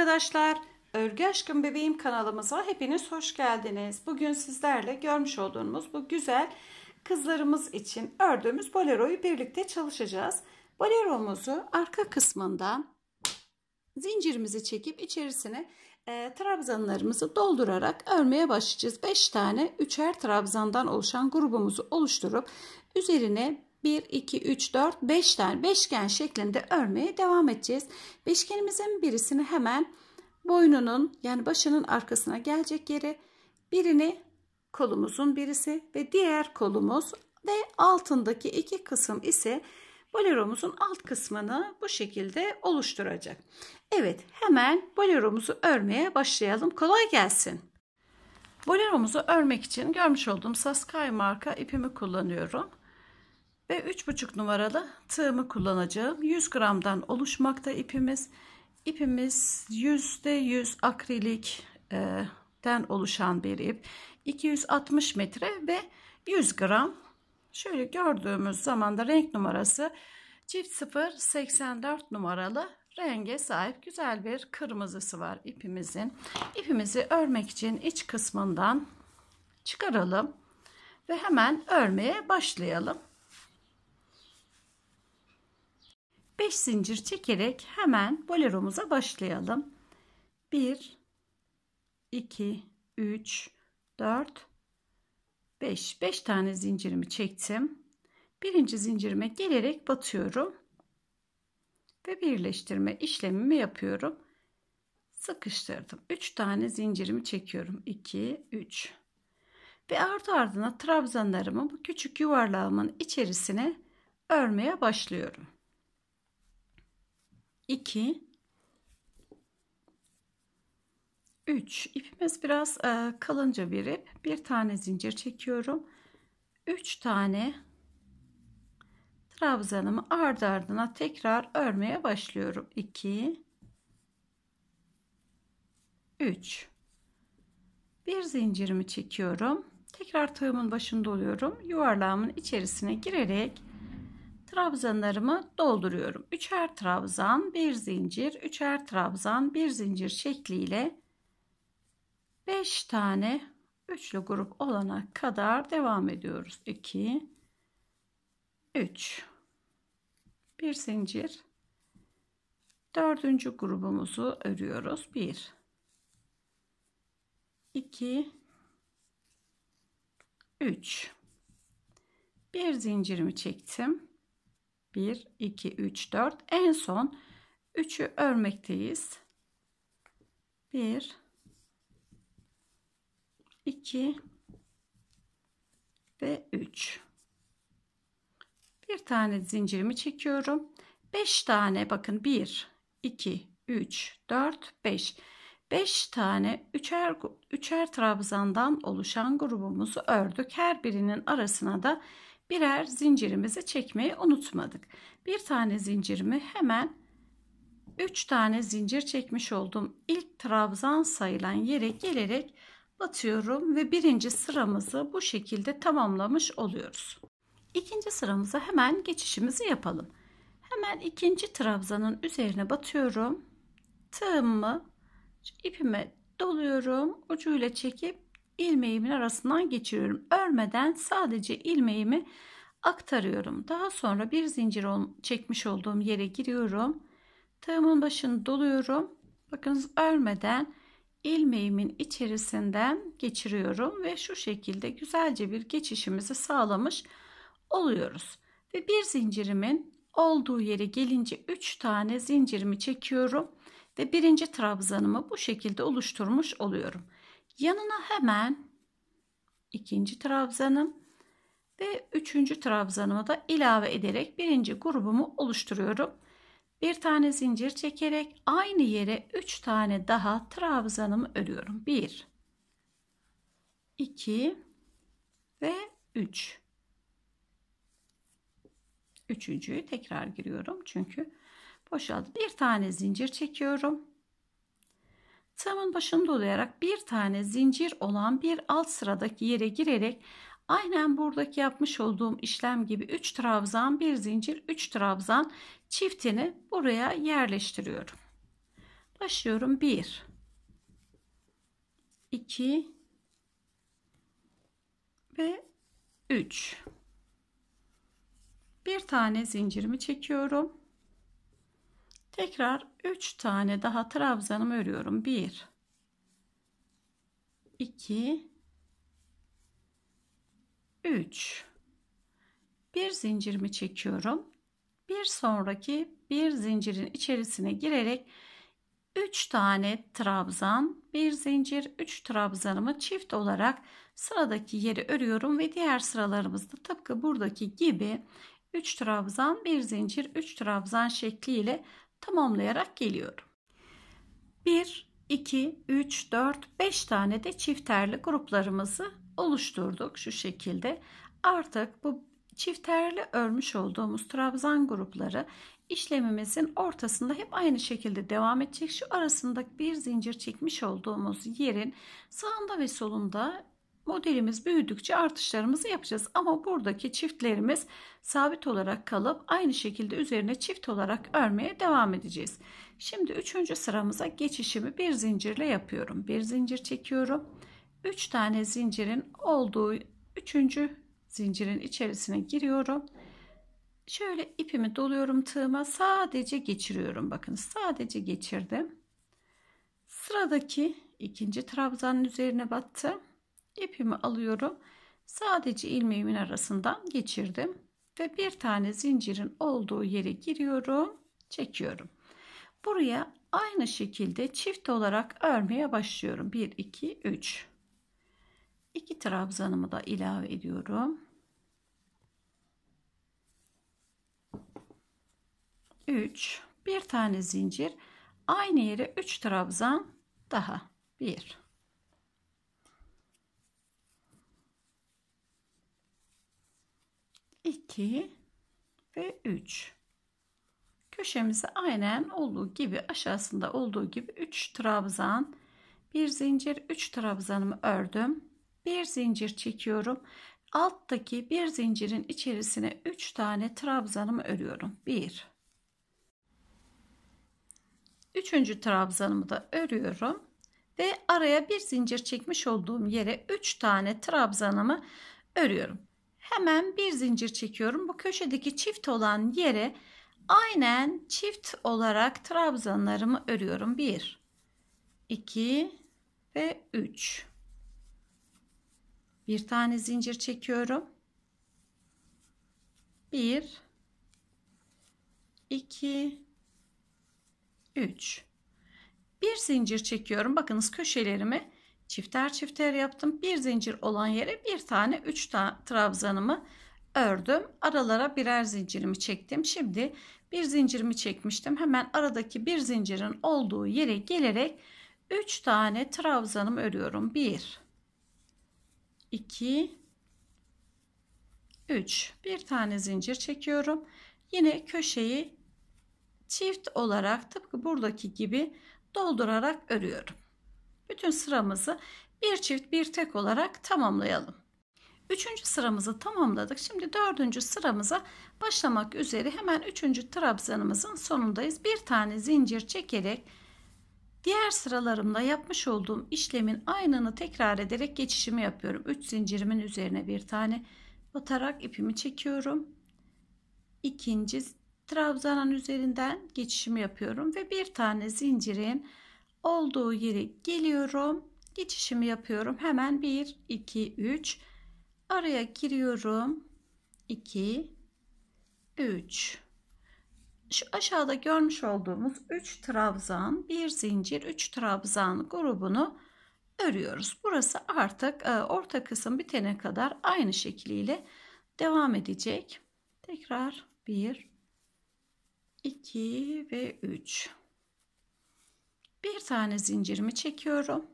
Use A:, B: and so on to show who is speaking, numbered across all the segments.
A: arkadaşlar, Örgü Aşkım Bebeğim kanalımıza hepiniz hoş geldiniz. Bugün sizlerle görmüş olduğunuz bu güzel kızlarımız için ördüğümüz boleroyu birlikte çalışacağız. Boleromuzu arka kısmından zincirimizi çekip içerisine e, trabzanlarımızı doldurarak örmeye başlayacağız. 5 tane üçer trabzandan oluşan grubumuzu oluşturup üzerine 1, 2, 3, 4, 5 tane beşgen şeklinde örmeye devam edeceğiz. Beşgenimizin birisini hemen boynunun yani başının arkasına gelecek yere birini kolumuzun birisi ve diğer kolumuz ve altındaki iki kısım ise boleromuzun alt kısmını bu şekilde oluşturacak. Evet hemen boleromuzu örmeye başlayalım. Kolay gelsin. Boleromuzu örmek için görmüş olduğum Saskai marka ipimi kullanıyorum ve 3,5 numaralı tığımı kullanacağım. 100 gramdan oluşmakta ipimiz. İpimiz %100 akrilikten e, oluşan bir ip. 260 metre ve 100 gram. Şöyle gördüğümüz zaman da renk numarası çift 0 84 numaralı renge sahip güzel bir kırmızısı var ipimizin. İpimizi örmek için iç kısmından çıkaralım ve hemen örmeye başlayalım. 5 zincir çekerek hemen boleromuza başlayalım. 1 2 3 4 5 5 tane zincirimi çektim. 1. zincirime gelerek batıyorum. Ve birleştirme işlemimi yapıyorum. Sıkıştırdım. 3 tane zincirimi çekiyorum. 2 3 ve ardı ardına trabzanlarımı bu küçük yuvarlağımın içerisine örmeye başlıyorum. 2 3 ipimiz biraz e, kalınca bir ip bir tane zincir çekiyorum 3 tane trabzanımı ardı ardına tekrar örmeye başlıyorum 2 3 bir zincirimi çekiyorum tekrar tığımın başında oluyorum yuvarlağımın içerisine girerek trabzanlarımı dolduruyorum. Üçer trabzan, bir zincir, üçer trabzan, bir zincir şekliyle 5 tane üçlü grup olana kadar devam ediyoruz. 2 3 bir zincir dördüncü grubumuzu örüyoruz. 1 2 3 bir zincirimi çektim 1 2 3 4 en son 3'ü örmekteyiz 1 2 ve 3 bir tane zincirimi çekiyorum 5 tane bakın 1 2 3 4 5 5 tane üçer, üçer trabzandan oluşan grubumuzu ördük. Her birinin arasına da birer zincirimizi çekmeyi unutmadık. Bir tane zincirimi hemen 3 tane zincir çekmiş oldum. İlk trabzan sayılan yere gelerek batıyorum ve birinci sıramızı bu şekilde tamamlamış oluyoruz. İkinci sıramıza hemen geçişimizi yapalım. Hemen ikinci trabzanın üzerine batıyorum. Tığımı ipime doluyorum. Ucuyla çekip ilmeğimin arasından geçiriyorum. Örmeden sadece ilmeğimi aktarıyorum. Daha sonra bir zincir çekmiş olduğum yere giriyorum. Tığımın başını doluyorum. Bakınız örmeden ilmeğimin içerisinden geçiriyorum ve şu şekilde güzelce bir geçişimizi sağlamış oluyoruz. Ve bir zincirimin olduğu yere gelince 3 tane zincirimi çekiyorum ve birinci trabzanımı bu şekilde oluşturmuş oluyorum. Yanına hemen ikinci trabzanım ve üçüncü trabzanımı da ilave ederek birinci grubumu oluşturuyorum. Bir tane zincir çekerek aynı yere üç tane daha trabzanımı örüyorum. Bir, iki ve üç. Üçüncüyü tekrar giriyorum çünkü boşaldı. Bir tane zincir çekiyorum tığımın başını dolayarak bir tane zincir olan bir alt sıradaki yere girerek aynen buradaki yapmış olduğum işlem gibi 3 trabzan bir zincir 3 trabzan çiftini buraya yerleştiriyorum. Başlıyorum 1 2 ve 3 bir tane zincirimi çekiyorum Tekrar 3 tane daha trabzanımı örüyorum. 1 2 3 bir zincirimi çekiyorum. Bir sonraki bir zincirin içerisine girerek 3 tane trabzan, bir zincir, 3 trabzanımı çift olarak sıradaki yeri örüyorum ve diğer sıralarımızda tıpkı buradaki gibi 3 trabzan, bir zincir, 3 trabzan şekliyle tamamlayarak geliyorum. 1, 2, 3, 4, 5 tane de çifterli gruplarımızı oluşturduk şu şekilde. Artık bu çifterli örmüş olduğumuz trabzan grupları işlemimizin ortasında hep aynı şekilde devam edecek. Şu arasında bir zincir çekmiş olduğumuz yerin sağında ve solunda Modelimiz büyüdükçe artışlarımızı yapacağız. Ama buradaki çiftlerimiz sabit olarak kalıp aynı şekilde üzerine çift olarak örmeye devam edeceğiz. Şimdi üçüncü sıramıza geçişimi bir zincirle yapıyorum. Bir zincir çekiyorum. 3 tane zincirin olduğu üçüncü zincirin içerisine giriyorum. Şöyle ipimi doluyorum tığıma sadece geçiriyorum. Bakın sadece geçirdim. Sıradaki ikinci trabzanın üzerine battım ipimi alıyorum. Sadece ilmeğimin arasından geçirdim ve bir tane zincirin olduğu yere giriyorum, çekiyorum. Buraya aynı şekilde çift olarak örmeye başlıyorum. 1 2 3. 2 trabzanımı da ilave ediyorum. 3 bir tane zincir aynı yere 3 trabzan daha 1 2 ve 3. Köşemizi aynen olduğu gibi aşağısında olduğu gibi 3 trabzan bir zincir 3 trabzanımı ördüm. Bir zincir çekiyorum. Alttaki bir zincirin içerisine 3 tane trabzanımı örüyorum. 1 Üçüncü trabzanımı da örüyorum ve araya bir zincir çekmiş olduğum yere 3 tane trabzanımı örüyorum hemen bir zincir çekiyorum. Bu köşedeki çift olan yere aynen çift olarak trabzanlarımı örüyorum. 1 2 ve 3 bir tane zincir çekiyorum. 1 2 3 bir zincir çekiyorum. Bakınız köşelerimi çifter çifter yaptım. Bir zincir olan yere bir tane 3 tane trabzanımı ördüm. Aralara birer zincirimi çektim. Şimdi bir zincirimi çekmiştim. Hemen aradaki bir zincirin olduğu yere gelerek 3 tane trabzanımı örüyorum. 1 2 3 bir tane zincir çekiyorum. Yine köşeyi çift olarak tıpkı buradaki gibi doldurarak örüyorum bütün sıramızı bir çift bir tek olarak tamamlayalım. Üçüncü sıramızı tamamladık. Şimdi dördüncü sıramıza başlamak üzere hemen üçüncü trabzanımızın sonundayız. Bir tane zincir çekerek diğer sıralarımda yapmış olduğum işlemin aynını tekrar ederek geçişimi yapıyorum. Üç zincirimin üzerine bir tane batarak ipimi çekiyorum. İkinci trabzanın üzerinden geçişimi yapıyorum ve bir tane zincirin olduğu yere geliyorum. Geçişimi yapıyorum. Hemen 1, 2, 3. Araya giriyorum. 2, 3. Şu aşağıda görmüş olduğumuz 3 trabzan, bir zincir, 3 trabzan grubunu örüyoruz. Burası artık e, orta kısım bitene kadar aynı şekliyle devam edecek. Tekrar 1, 2 ve 3 bir tane zincirimi çekiyorum.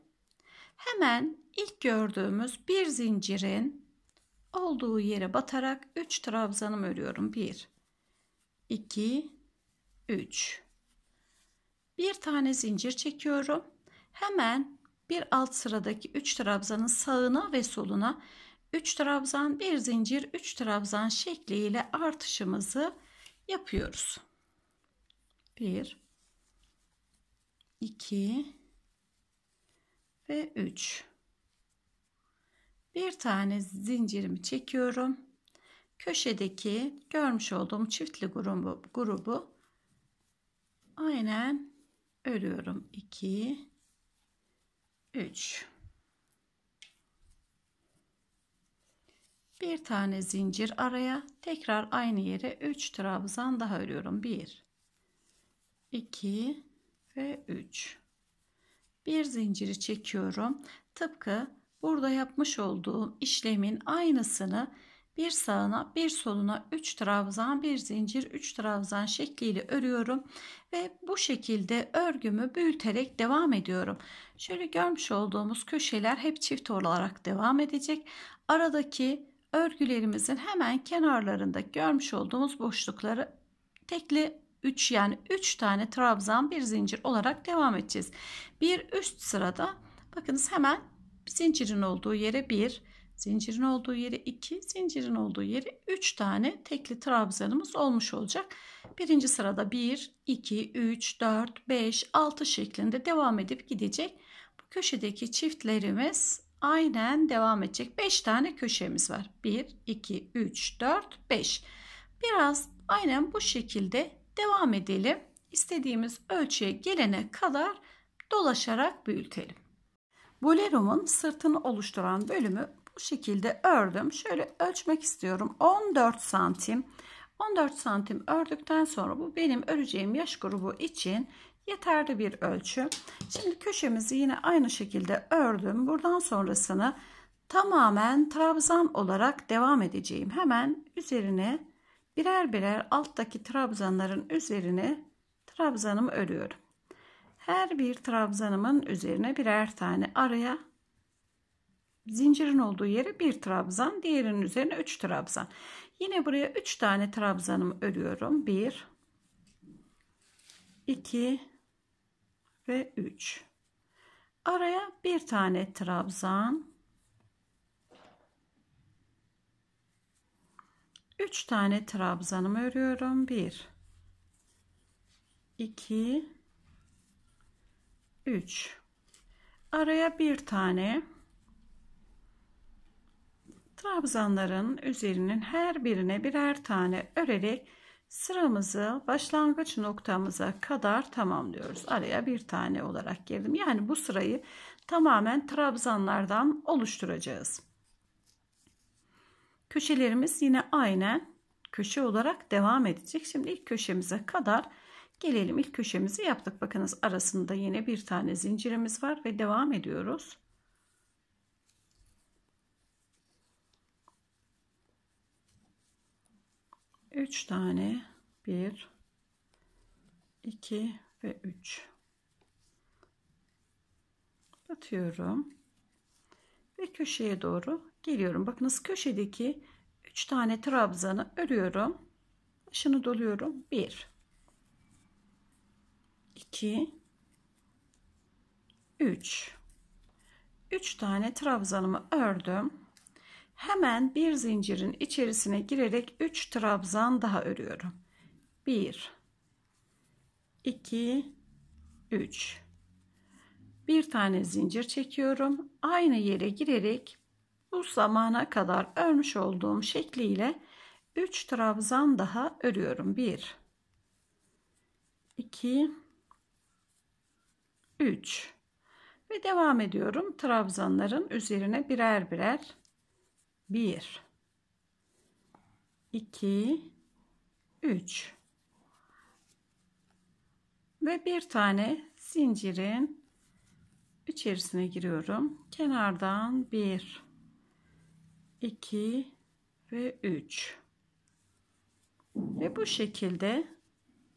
A: Hemen ilk gördüğümüz bir zincirin olduğu yere batarak 3 trabzanım örüyorum. 1 2 3 Bir tane zincir çekiyorum. Hemen bir alt sıradaki 3 trabzanın sağına ve soluna 3 trabzan, bir zincir, 3 trabzan şekliyle artışımızı yapıyoruz. 1 2 ve 3 bir tane zincirimi çekiyorum köşedeki görmüş olduğum çiftli grubu, grubu aynen örüyorum 2 3 bir tane zincir araya tekrar aynı yere 3 trabzan daha örüyorum 1 2 ve 3 bir zinciri çekiyorum tıpkı burada yapmış olduğum işlemin aynısını bir sağına bir soluna 3 trabzan bir zincir 3 trabzan şekliyle örüyorum ve bu şekilde örgümü büyüterek devam ediyorum şöyle görmüş olduğumuz köşeler hep çift olarak devam edecek aradaki örgülerimizin hemen kenarlarında görmüş olduğumuz boşlukları tekli 3 yani 3 tane trabzan bir zincir olarak devam edeceğiz. Bir üst sırada bakınız hemen zincirin olduğu yere 1, zincirin olduğu yere 2, zincirin olduğu yere 3 tane tekli trabzanımız olmuş olacak. Birinci sırada 1, 2, 3, 4, 5, 6 şeklinde devam edip gidecek. Bu köşedeki çiftlerimiz aynen devam edecek. 5 tane köşemiz var. 1, 2, 3, 4, 5. Biraz aynen bu şekilde Devam edelim. İstediğimiz ölçüye gelene kadar dolaşarak büyütelim. Boleromun sırtını oluşturan bölümü bu şekilde ördüm. Şöyle ölçmek istiyorum. 14 santim. 14 santim ördükten sonra bu benim öreceğim yaş grubu için yeterli bir ölçü. Şimdi köşemizi yine aynı şekilde ördüm. Buradan sonrasını tamamen trabzan olarak devam edeceğim. Hemen üzerine Birer birer alttaki trabzanların üzerine trabzanımı örüyorum. Her bir trabzanımın üzerine birer tane araya zincirin olduğu yere bir trabzan, diğerinin üzerine üç trabzan. Yine buraya üç tane trabzanımı örüyorum. Bir, iki ve üç. Araya bir tane trabzan, 3 tane trabzanımı örüyorum. 1 2 3 Araya bir tane trabzanların üzerinin her birine birer tane örerek sıramızı başlangıç noktamıza kadar tamamlıyoruz. Araya bir tane olarak girdim. Yani bu sırayı tamamen trabzanlardan oluşturacağız. Köşelerimiz yine aynen köşe olarak devam edecek. Şimdi ilk köşemize kadar gelelim. İlk köşemizi yaptık. Bakınız arasında yine bir tane zincirimiz var ve devam ediyoruz. Üç tane bir, iki ve üç atıyorum ve köşeye doğru geliyorum. Bakınız köşedeki 3 tane trabzanı örüyorum. Başını doluyorum. 1 2 3 3 tane trabzanımı ördüm. Hemen bir zincirin içerisine girerek 3 trabzan daha örüyorum. 1 2 3 bir tane zincir çekiyorum. Aynı yere girerek bu zamana kadar örmüş olduğum şekliyle 3 trabzan daha örüyorum. 1 2 3 ve devam ediyorum. Trabzanların üzerine birer birer 1 2 3 ve bir tane zincirin içerisine giriyorum. Kenardan 1 2 ve 3 ve bu şekilde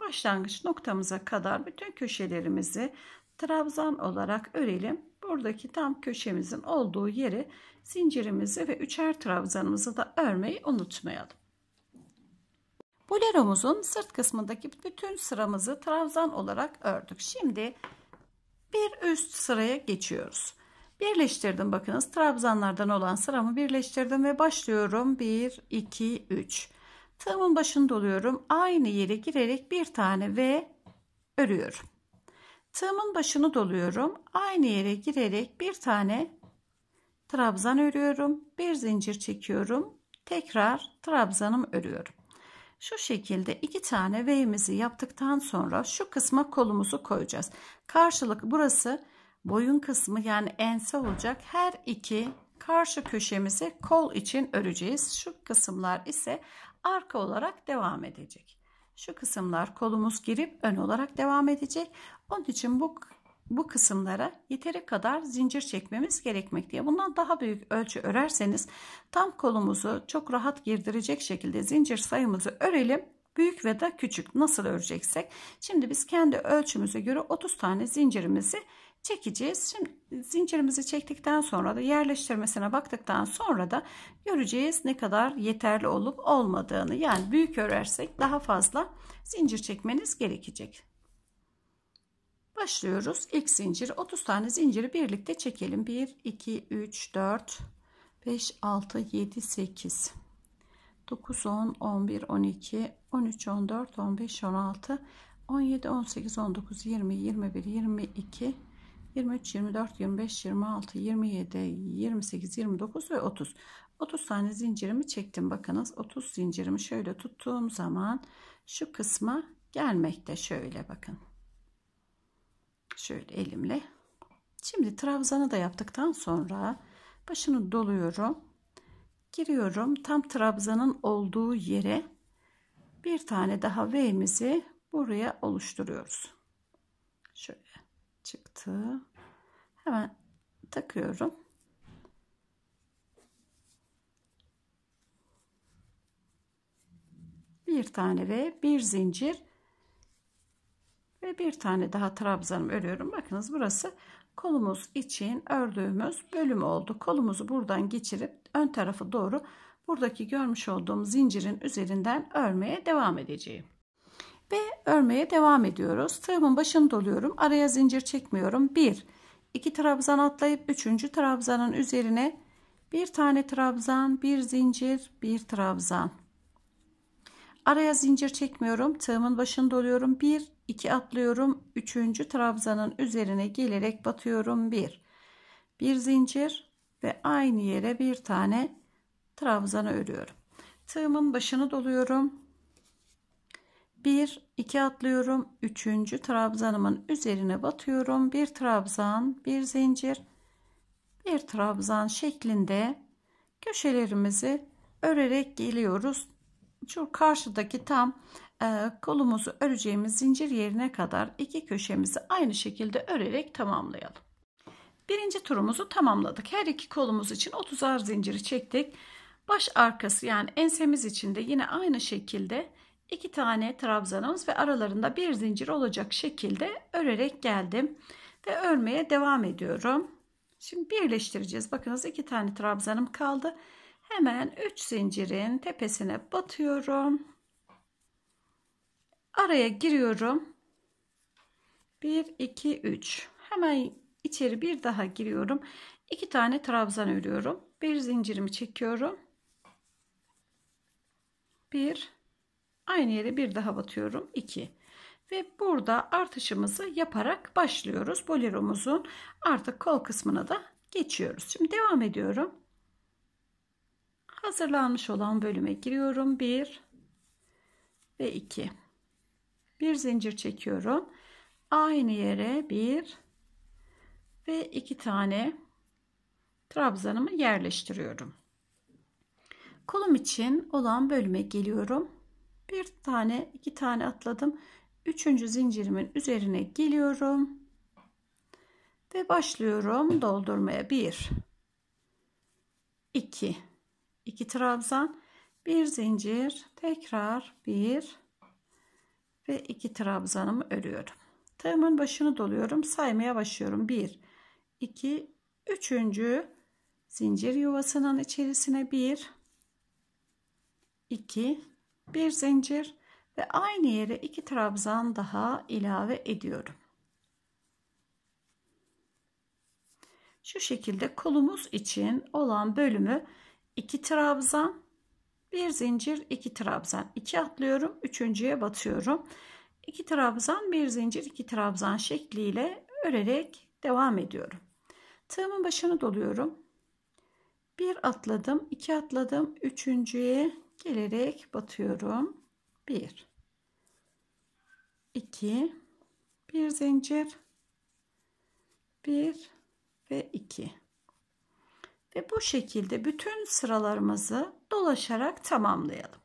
A: başlangıç noktamıza kadar bütün köşelerimizi trabzan olarak örelim. Buradaki tam köşemizin olduğu yeri zincirimizi ve üçer trabzanımızı da örmeyi unutmayalım. Buleromuzun sırt kısmındaki bütün sıramızı trabzan olarak ördük. Şimdi bir üst sıraya geçiyoruz. Birleştirdim bakınız. Trabzanlardan olan sıramı birleştirdim ve başlıyorum. 1, 2, 3. Tığımın başını doluyorum. Aynı yere girerek bir tane ve örüyorum. Tığımın başını doluyorum. Aynı yere girerek bir tane trabzan örüyorum. Bir zincir çekiyorum. Tekrar trabzanım örüyorum. Şu şekilde iki tane V'mizi yaptıktan sonra şu kısma kolumuzu koyacağız. Karşılık burası boyun kısmı yani ense olacak her iki karşı köşemizi kol için öreceğiz. Şu kısımlar ise arka olarak devam edecek. Şu kısımlar kolumuz girip ön olarak devam edecek. Onun için bu bu kısımlara yeteri kadar zincir çekmemiz gerekmekte. Bundan daha büyük ölçü örerseniz tam kolumuzu çok rahat girdirecek şekilde zincir sayımızı örelim. Büyük ve da küçük nasıl öreceksek. Şimdi biz kendi ölçümüze göre 30 tane zincirimizi çekeceğiz. Şimdi zincirimizi çektikten sonra da yerleştirmesine baktıktan sonra da göreceğiz ne kadar yeterli olup olmadığını. Yani büyük örersek daha fazla zincir çekmeniz gerekecek. Başlıyoruz. İlk zincir 30 tane zinciri birlikte çekelim. 1 2 3 4 5 6 7 8 9, 10, 11, 12, 13, 14, 15, 16, 17, 18, 19, 20, 21, 22, 23, 24, 25, 26, 27, 28, 29 ve 30. 30 tane zincirimi çektim. Bakınız 30 zincirimi şöyle tuttuğum zaman şu kısma gelmekte. Şöyle bakın. Şöyle elimle. Şimdi trabzanı da yaptıktan sonra başını doluyorum giriyorum. Tam trabzanın olduğu yere bir tane daha V'mizi buraya oluşturuyoruz. Şöyle çıktı. Hemen takıyorum. Bir tane ve bir zincir ve bir tane daha trabzanım örüyorum. Bakınız burası kolumuz için ördüğümüz bölüm oldu. Kolumuzu buradan geçirip ön tarafı doğru buradaki görmüş olduğum zincirin üzerinden örmeye devam edeceğim. Ve örmeye devam ediyoruz. Tığımın başını doluyorum. Araya zincir çekmiyorum. 1 2 trabzan atlayıp 3. trabzanın üzerine bir tane trabzan, bir zincir, bir trabzan. Araya zincir çekmiyorum. Tığımın başını doluyorum. 1 2 atlıyorum. 3. trabzanın üzerine gelerek batıyorum. 1 bir zincir ve aynı yere bir tane trabzanı örüyorum. Tığımın başını doluyorum. 1 2 atlıyorum. 3. trabzanımın üzerine batıyorum. Bir trabzan, bir zincir, bir trabzan şeklinde köşelerimizi örerek geliyoruz. Şu karşıdaki tam e, kolumuzu öreceğimiz zincir yerine kadar iki köşemizi aynı şekilde örerek tamamlayalım. Birinci turumuzu tamamladık. Her iki kolumuz için 30'ar zinciri çektik. Baş arkası yani ensemiz için de yine aynı şekilde iki tane trabzanımız ve aralarında bir zincir olacak şekilde örerek geldim. Ve örmeye devam ediyorum. Şimdi birleştireceğiz. Bakınız iki tane trabzanım kaldı. Hemen 3 zincirin tepesine batıyorum. Araya giriyorum. 1, 2, 3. Hemen içeri bir daha giriyorum. 2 tane trabzan örüyorum. Bir zincirimi çekiyorum. Bir aynı yere bir daha batıyorum. 2 ve burada artışımızı yaparak başlıyoruz. Boleromuzun artık kol kısmına da geçiyoruz. Şimdi devam ediyorum. Hazırlanmış olan bölüme giriyorum. Bir ve iki. Bir zincir çekiyorum. Aynı yere bir ve iki tane trabzanımı yerleştiriyorum. Kolum için olan bölüme geliyorum. Bir tane, iki tane atladım. Üçüncü zincirimin üzerine geliyorum. Ve başlıyorum doldurmaya. Bir, iki, iki trabzan, bir zincir, tekrar bir ve iki trabzanımı örüyorum. Tığımın başını doluyorum. Saymaya başlıyorum. Bir, 2 üçüncü zincir yuvasının içerisine bir, iki, bir zincir ve aynı yere iki trabzan daha ilave ediyorum. Şu şekilde kolumuz için olan bölümü iki trabzan, bir zincir, iki trabzan, iki atlıyorum, üçüncüye batıyorum. İki trabzan, bir zincir, iki trabzan şekliyle örerek devam ediyorum. Tığımın başını doluyorum. Bir atladım, iki atladım, üçüncüye gelerek batıyorum. Bir, iki, bir zincir, bir ve iki. Ve bu şekilde bütün sıralarımızı dolaşarak tamamlayalım.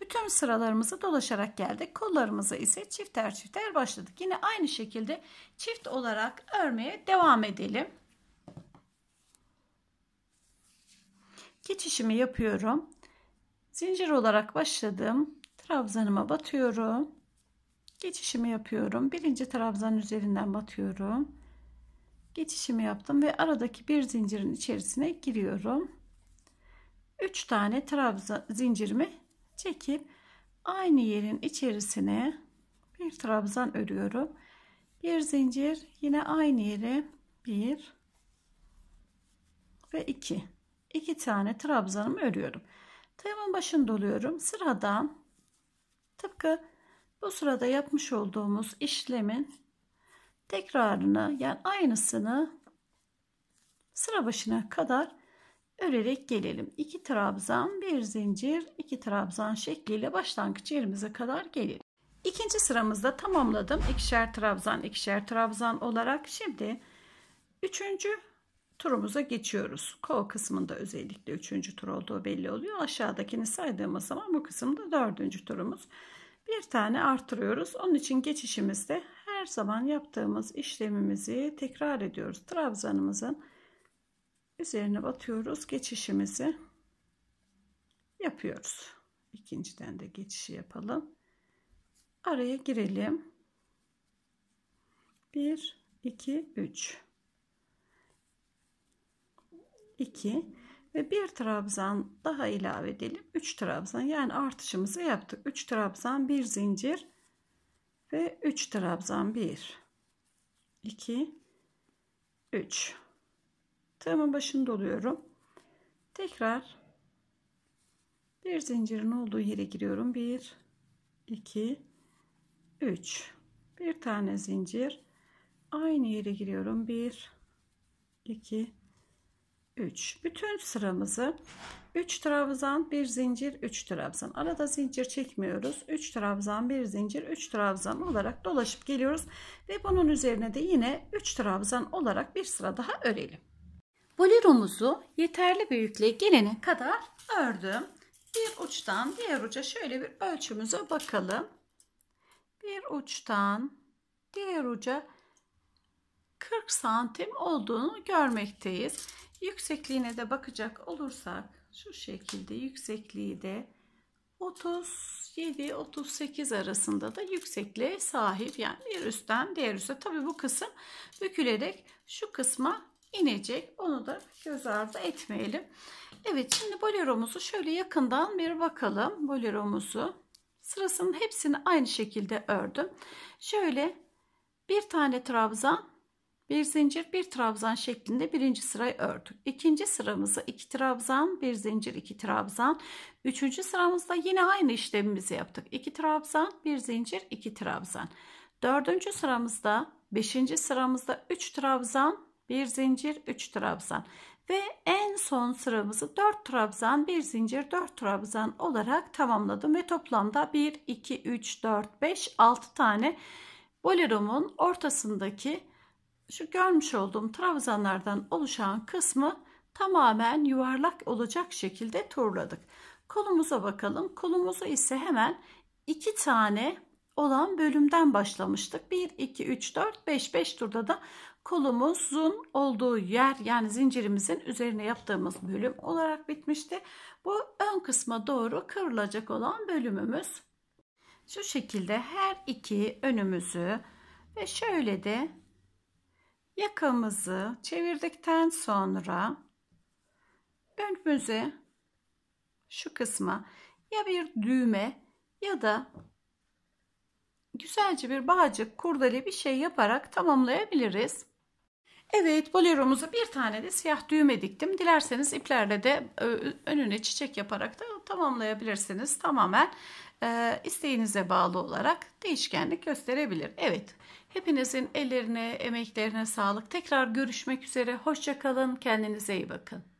A: Bütün sıralarımızı dolaşarak geldik. kollarımızı ise çifter çifter başladık. Yine aynı şekilde çift olarak örmeye devam edelim. geçişimi yapıyorum. Zincir olarak başladım. Trabzanıma batıyorum. Geçişimi yapıyorum. Birinci trabzan üzerinden batıyorum. Geçişimi yaptım ve aradaki bir zincirin içerisine giriyorum. 3 tane trabzan zincirimi çekip aynı yerin içerisine bir trabzan örüyorum. Bir zincir yine aynı yere bir ve iki. 2 tane trabzanımı örüyorum. Tığımın başını doluyorum. Sıradan tıpkı bu sırada yapmış olduğumuz işlemin tekrarını yani aynısını sıra başına kadar örerek gelelim. 2 trabzan, 1 zincir, 2 trabzan şekliyle başlangıç yerimize kadar gelelim. İkinci sıramızda tamamladım. İkişer trabzan, ikişer trabzan olarak. Şimdi üçüncü turumuza geçiyoruz. Kova kısmında özellikle üçüncü tur olduğu belli oluyor. Aşağıdakini saydığımız zaman bu kısımda dördüncü turumuz. Bir tane artırıyoruz. Onun için geçişimizde her zaman yaptığımız işlemimizi tekrar ediyoruz. Trabzanımızın üzerine batıyoruz. Geçişimizi yapıyoruz. İkinciden de geçişi yapalım. Araya girelim. 1, 2, 3. 2 ve bir trabzan daha ilave edelim. 3 trabzan yani artışımızı yaptık. 3 trabzan bir zincir ve 3 trabzan 1 2 3 tığımın başını doluyorum. Tekrar bir zincirin olduğu yere giriyorum. 1 2 3 bir tane zincir aynı yere giriyorum. 1 2 3. Bütün sıramızı 3 trabzan, 1 zincir, 3 trabzan. Arada zincir çekmiyoruz. 3 trabzan, 1 zincir, 3 trabzan olarak dolaşıp geliyoruz ve bunun üzerine de yine 3 trabzan olarak bir sıra daha örelim. Boleromuzu yeterli büyüklüğe gelene kadar ördüm. Bir uçtan diğer uca şöyle bir ölçümüze bakalım. Bir uçtan diğer uca 40 santim olduğunu görmekteyiz. Yüksekliğine de bakacak olursak şu şekilde yüksekliği de 37-38 arasında da yüksekliğe sahip. Yani bir üstten diğer üste. Tabi bu kısım bükülerek şu kısma inecek. Onu da göz ardı etmeyelim. Evet şimdi boleromuzu şöyle yakından bir bakalım. Boleromuzu sırasının hepsini aynı şekilde ördüm. Şöyle bir tane trabzan bir zincir bir trabzan şeklinde birinci sırayı ördük. İkinci sıramızı iki trabzan bir zincir iki trabzan. Üçüncü sıramızda yine aynı işlemimizi yaptık. İki trabzan bir zincir iki trabzan. Dördüncü sıramızda beşinci sıramızda üç trabzan bir zincir üç trabzan ve en son sıramızı 4 trabzan bir zincir 4 trabzan olarak tamamladım ve toplamda 1 2 3 4 5 6 tane boleromun ortasındaki şu görmüş olduğum trabzanlardan oluşan kısmı tamamen yuvarlak olacak şekilde turladık. Kolumuza bakalım. Kolumuzu ise hemen iki tane olan bölümden başlamıştık. 1, 2, 3, 4, 5, 5 turda da kolumuzun olduğu yer yani zincirimizin üzerine yaptığımız bölüm olarak bitmişti. Bu ön kısma doğru kırılacak olan bölümümüz. Şu şekilde her iki önümüzü ve şöyle de Yakamızı çevirdikten sonra önümüze şu kısma ya bir düğme ya da güzelce bir bağcık kurdele bir şey yaparak tamamlayabiliriz. Evet boleromuza bir tane de siyah düğme diktim. Dilerseniz iplerle de önüne çiçek yaparak da tamamlayabilirsiniz. Tamamen e, isteğinize bağlı olarak değişkenlik gösterebilir. Evet, hepinizin ellerine, emeklerine sağlık. Tekrar görüşmek üzere. Hoşçakalın, kendinize iyi bakın.